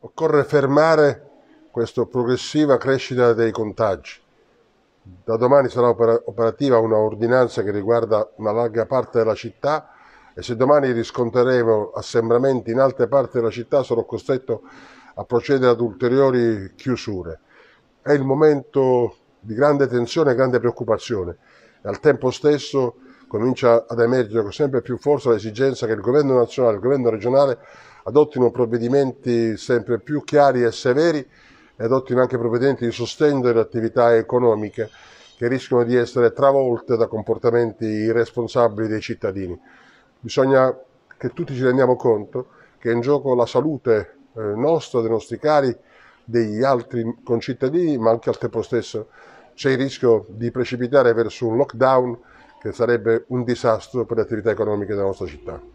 Occorre fermare questa progressiva crescita dei contagi. Da domani sarà operativa una ordinanza che riguarda una larga parte della città e se domani riscontreremo assembramenti in altre parti della città sarò costretto a procedere ad ulteriori chiusure. È il momento di grande tensione e grande preoccupazione e al tempo stesso comincia ad emergere con sempre più forza l'esigenza che il governo nazionale e il governo regionale adottino provvedimenti sempre più chiari e severi e adottino anche provvedimenti di sostegno delle attività economiche che rischiano di essere travolte da comportamenti irresponsabili dei cittadini. Bisogna che tutti ci rendiamo conto che è in gioco la salute eh, nostra, dei nostri cari, degli altri concittadini, ma anche al tempo stesso c'è il rischio di precipitare verso un lockdown che sarebbe un disastro per le attività economiche della nostra città.